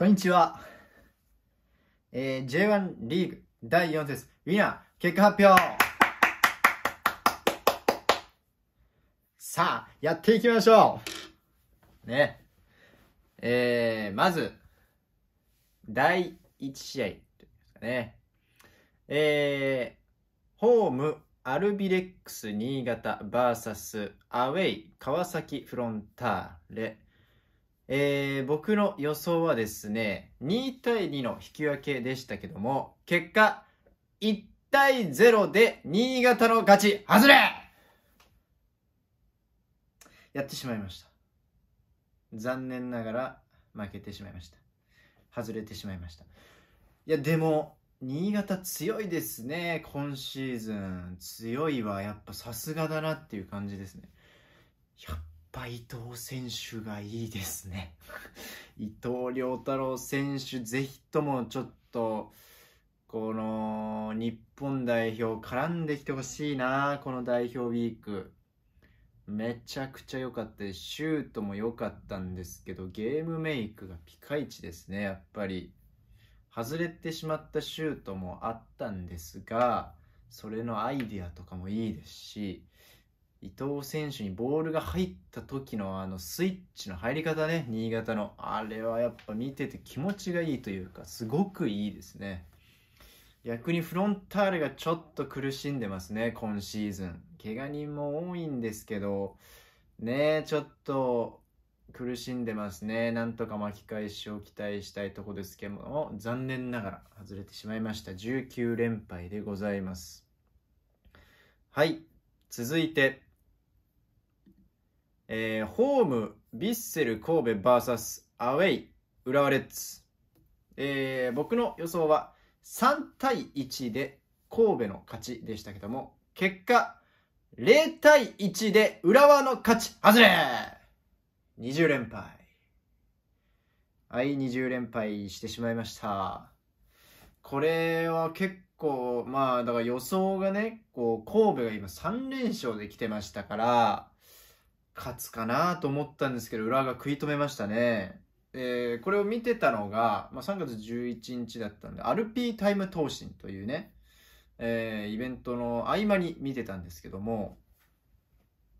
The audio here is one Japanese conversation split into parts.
こんにちは。えー、J1 リーグ第4節、ウィナー、結果発表さあ、やっていきましょうね。えー、まず、第1試合ですかね。えー、ホーム、アルビレックス新潟 VS アウェイ川崎フロンターレ。えー、僕の予想はですね、2対2の引き分けでしたけども、結果、1対0で新潟の勝ち、外れやってしまいました。残念ながら負けてしまいました。外れてしまいました。いや、でも、新潟強いですね。今シーズン。強いは、やっぱさすがだなっていう感じですね。やっぱ伊藤選手がいいですね 伊藤涼太郎選手、ぜひともちょっと、この日本代表絡んできてほしいな、この代表ウィーク。めちゃくちゃ良かったです。シュートも良かったんですけど、ゲームメイクがピカイチですね、やっぱり。外れてしまったシュートもあったんですが、それのアイディアとかもいいですし、伊藤選手にボールが入った時のあのスイッチの入り方ね、新潟の。あれはやっぱ見てて気持ちがいいというか、すごくいいですね。逆にフロンターレがちょっと苦しんでますね、今シーズン。怪我人も多いんですけど、ねちょっと苦しんでますね。なんとか巻き返しを期待したいとこですけども、残念ながら外れてしまいました。19連敗でございます。はい、続いて、えー、ホーム、ヴィッセル神戸 VS アウェイ、浦和レッズ。えー、僕の予想は3対1で神戸の勝ちでしたけども、結果、0対1で浦和の勝ち、外れ !20 連敗。はい、20連敗してしまいました。これは結構、まあ、だから予想がね、こう、神戸が今3連勝できてましたから、勝つかなと思ったんですけど、浦和が食い止めましたね。えー、これを見てたのが、まあ、3月11日だったんで、アルピータイム投信というね、えー、イベントの合間に見てたんですけども、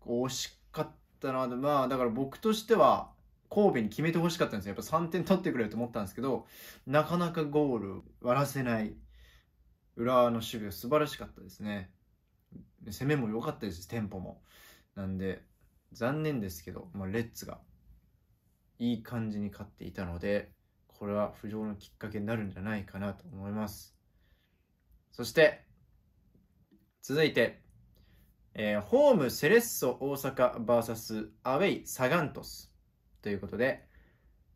惜しかったな、で、まあだから僕としては、神戸に決めてほしかったんですよ。やっぱ3点取ってくれると思ったんですけど、なかなかゴール割らせない、浦和の守備は素晴らしかったですね。攻めも良かったです、テンポも。なんで、残念ですけど、まあ、レッツがいい感じに勝っていたので、これは浮上のきっかけになるんじゃないかなと思います。そして、続いて、えー、ホームセレッソ大阪 VS アウェイサガントスということで、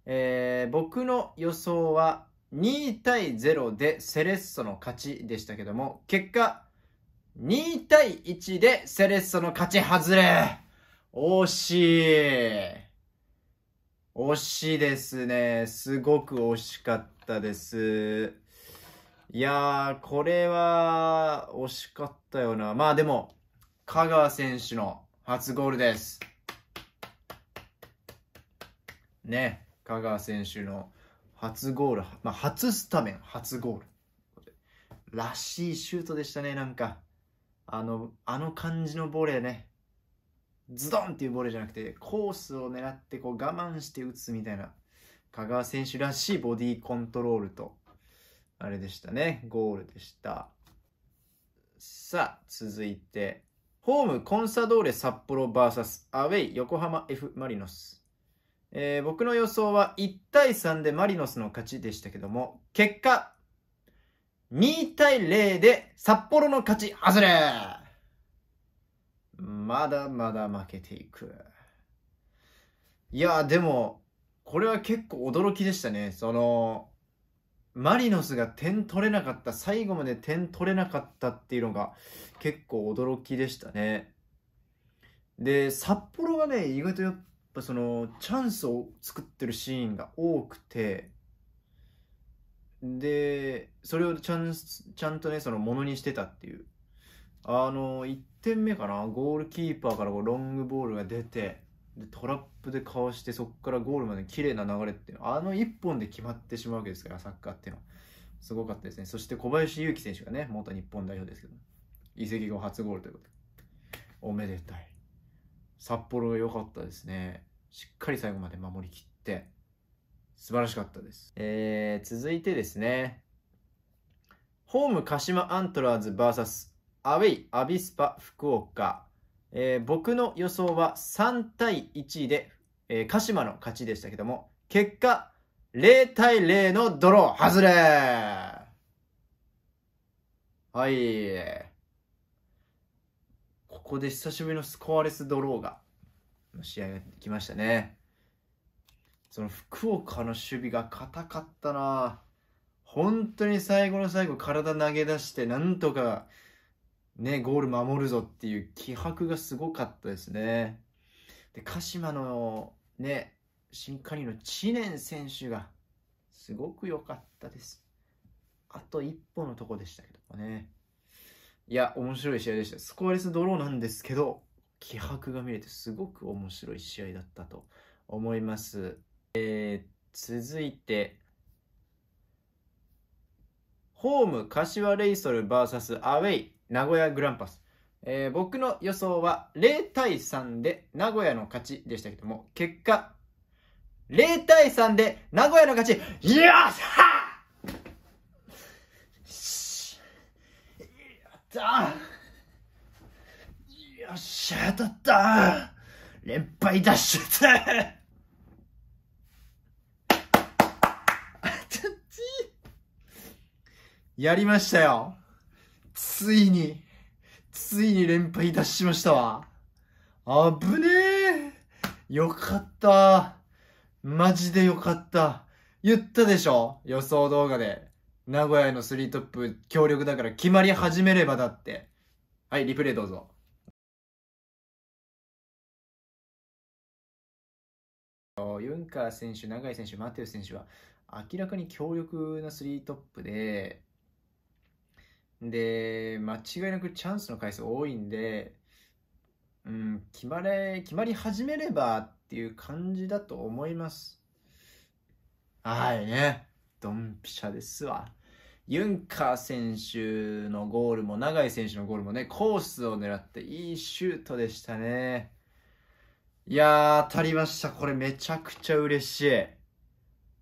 えー、僕の予想は2対0でセレッソの勝ちでしたけども、結果、2対1でセレッソの勝ち外れ惜しい惜しいですね。すごく惜しかったです。いやー、これは惜しかったよな。まあでも、香川選手の初ゴールです。ね、香川選手の初ゴール、まあ、初スタメン、初ゴール。らしいシュートでしたね、なんか。あの、あの感じのボレーね。ズドンっていうボレーじゃなくて、コースを狙ってこう我慢して打つみたいな、香川選手らしいボディコントロールと、あれでしたね、ゴールでした。さあ、続いて、ホームコンサドーレ札幌 VS アウェイ横浜 F マリノス。えー、僕の予想は1対3でマリノスの勝ちでしたけども、結果、2対0で札幌の勝ち外れまだまだ負けていく。いや、でも、これは結構驚きでしたね。その、マリノスが点取れなかった、最後まで点取れなかったっていうのが結構驚きでしたね。で、札幌がね、意外とやっぱその、チャンスを作ってるシーンが多くて、で、それをちゃん、ちゃんとね、その、ものにしてたっていう。あの、1点目かなゴールキーパーからこうロングボールが出てでトラップでかわしてそこからゴールまで綺麗な流れってあの1本で決まってしまうわけですからサッカーっていうのはすごかったですねそして小林祐輝選手がね元日本代表ですけど移籍後初ゴールということでおめでたい札幌が良かったですねしっかり最後まで守りきって素晴らしかったです、えー、続いてですねホーム鹿島アントラーズ VS アウェイ、アビスパ、福岡。えー、僕の予想は3対1で、えー、鹿島の勝ちでしたけども、結果、0対0のドロー、外れはい。ここで久しぶりのスコアレスドローが、の試合が来ましたね。その福岡の守備が硬かったな本当に最後の最後体投げ出して、なんとかね、ゴール守るぞっていう気迫がすごかったですね。で、鹿島のね、新加入の知念選手がすごく良かったです。あと一歩のとこでしたけどもね。いや、面白い試合でした。スコアレスドローなんですけど、気迫が見れてすごく面白い試合だったと思います。えー、続いて、ホーム柏レイソル VS アウェイ名古屋グランパス。えー、僕の予想は0対3で名古屋の勝ちでしたけども、結果、0対3で名古屋の勝ち、よっしゃやったよっしゃ、当たった連敗脱出やりましたよついに、ついに連敗脱しましたわ。あぶねえ。よかった。マジでよかった。言ったでしょ予想動画で。名古屋のスリートップ強力だから決まり始めればだって。はい、リプレイどうぞ。ユンカー選手、永井選手、マテウス選手は明らかに強力なスリートップで、で、間違いなくチャンスの回数多いんで、うん、決まれ、決まり始めればっていう感じだと思います。はいね。ドンピシャですわ。ユンカー選手のゴールも、永井選手のゴールもね、コースを狙っていいシュートでしたね。いやー、当たりました。これめちゃくちゃ嬉しい。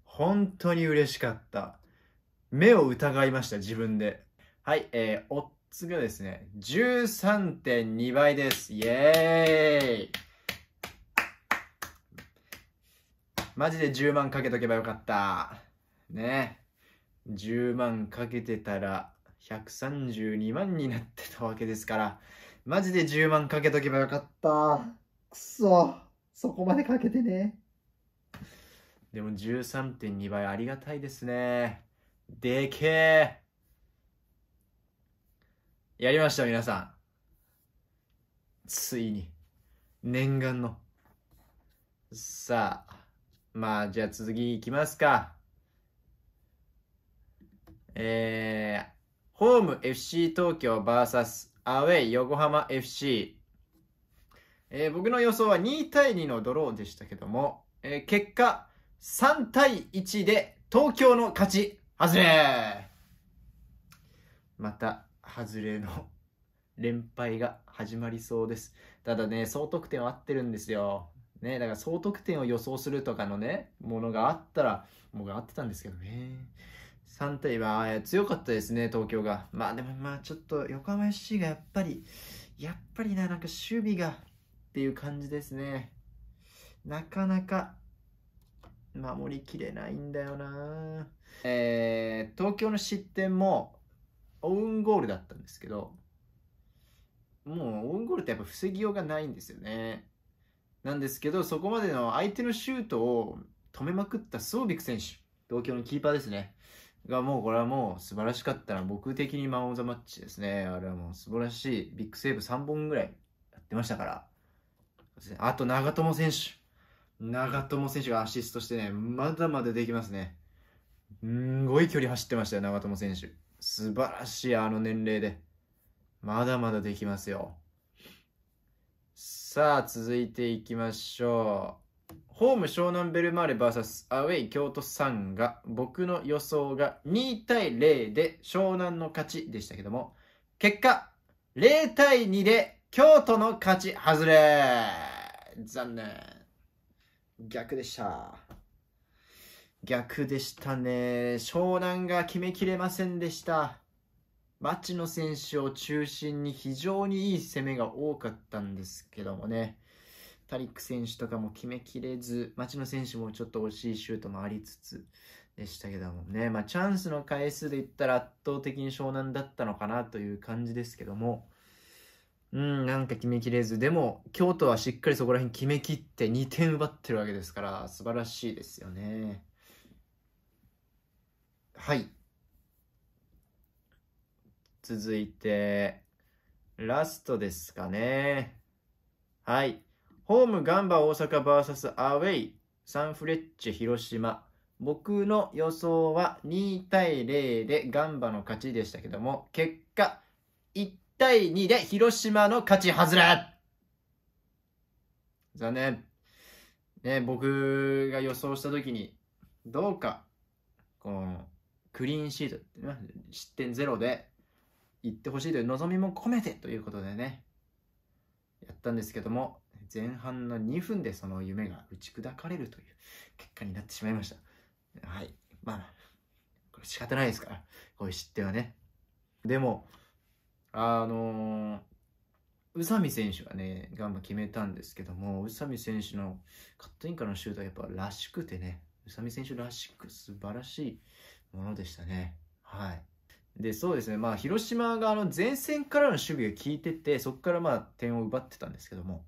本当に嬉しかった。目を疑いました、自分で。はい、えー、オッズがですね、13.2倍です。イエーイマジで10万かけとけばよかった。ね10万かけてたら132万になってたわけですから、マジで10万かけとけばよかった。くそ、そこまでかけてね。でも13.2倍ありがたいですね。でけえ。やりました、皆さん。ついに、念願の。さあ、まあ、じゃあ次行きますか。えー、ホーム FC 東京 VS アウェイ横浜 FC。えー、僕の予想は2対2のドローでしたけども、えー、結果、3対1で東京の勝ち、外れまた外れの 連敗が始まりそうです。ただね、総得点は合ってるんですよ。ね、だから総得点を予想するとかのね、ものがあったら、僕は合ってたんですけどね。3対は強かったですね、東京が。まあでもまあちょっと横浜 FC がやっぱり、やっぱりな、なんか守備がっていう感じですね。なかなか守りきれないんだよな。えー、東京の失点もオウンゴールだったんですけど、もうオウンゴールってやっぱ防ぎようがないんですよね。なんですけど、そこまでの相手のシュートを止めまくったスオビク選手、東京のキーパーですね。がもうこれはもう素晴らしかったな。僕的にマン・オブ・ザ・マッチですね。あれはもう素晴らしい。ビッグセーブ3本ぐらいやってましたから。あと長友選手。長友選手がアシストしてね、まだまだできますね。すんごい距離走ってましたよ、長友選手。素晴らしいあの年齢で。まだまだできますよ。さあ、続いていきましょう。ホーム湘南ベルマーレ VS アウェイ京都さんが、僕の予想が2対0で湘南の勝ちでしたけども、結果、0対2で京都の勝ち外れ残念。逆でした。逆でしたね。湘南が決めきれませんでした。町野選手を中心に非常にいい攻めが多かったんですけどもね。タリック選手とかも決めきれず、町野選手もちょっと惜しいシュートもありつつでしたけどもね。まあ、チャンスの回数で言ったら圧倒的に湘南だったのかなという感じですけども。うん、なんか決めきれず。でも、京都はしっかりそこら辺決めきって2点奪ってるわけですから、素晴らしいですよね。はい。続いて、ラストですかね。はい。ホームガンバ大阪 VS アウェイサンフレッチェ広島。僕の予想は2対0でガンバの勝ちでしたけども、結果1対2で広島の勝ち外れ残念。ね、僕が予想した時に、どうか、こうクリーンシート、ね、失点ゼロで行ってほしいという望みも込めてということでね、やったんですけども、前半の2分でその夢が打ち砕かれるという結果になってしまいました。はい。まあ、これ仕方ないですから、こういう失点はね。でも、あのー、宇佐美選手がね、ガンバ決めたんですけども、宇佐美選手のカットインからのシュートはやっぱらしくてね、宇佐美選手らしく素晴らしいものでしたね。はい。で、そうですね。まあ、広島があの前線からの守備が効いてて、そこからまあ点を奪ってたんですけども、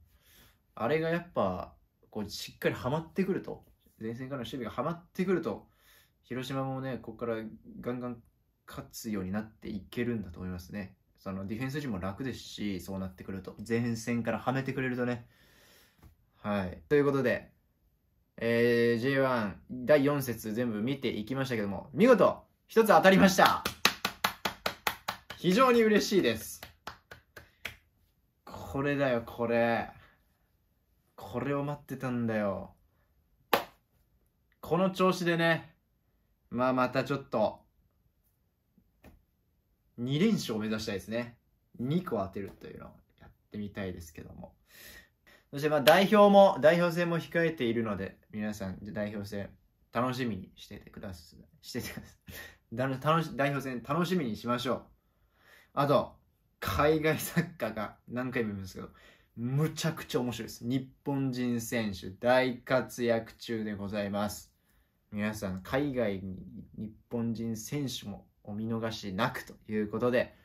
あれがやっぱ、こう、しっかりはまってくると、前線からの守備がはまってくると、広島もね、ここからガンガン勝つようになっていけるんだと思いますね。そのディフェンス陣も楽ですし、そうなってくると。前線からはめてくれるとね。はい。ということで、えー、J1 第4節全部見ていきましたけども、見事、一つ当たりました。非常に嬉しいです。これだよ、これ。これを待ってたんだよ。この調子でね、まあまたちょっと、2連勝を目指したいですね。2個当てるというのをやってみたいですけども。そしてまあ代表も、代表戦も控えているので、皆さん、代表戦、楽しみにしててください。しててください。楽し代表戦、楽しみにしましょう。あと、海外サッカーが何回も言うんですけど、むちゃくちゃ面白いです。日本人選手、大活躍中でございます。皆さん、海外に日本人選手もお見逃しなくということで、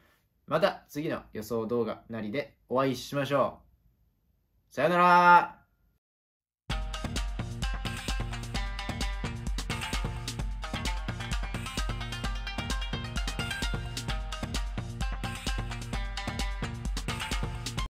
また次の予想動画なりでお会いしましょう。さよなら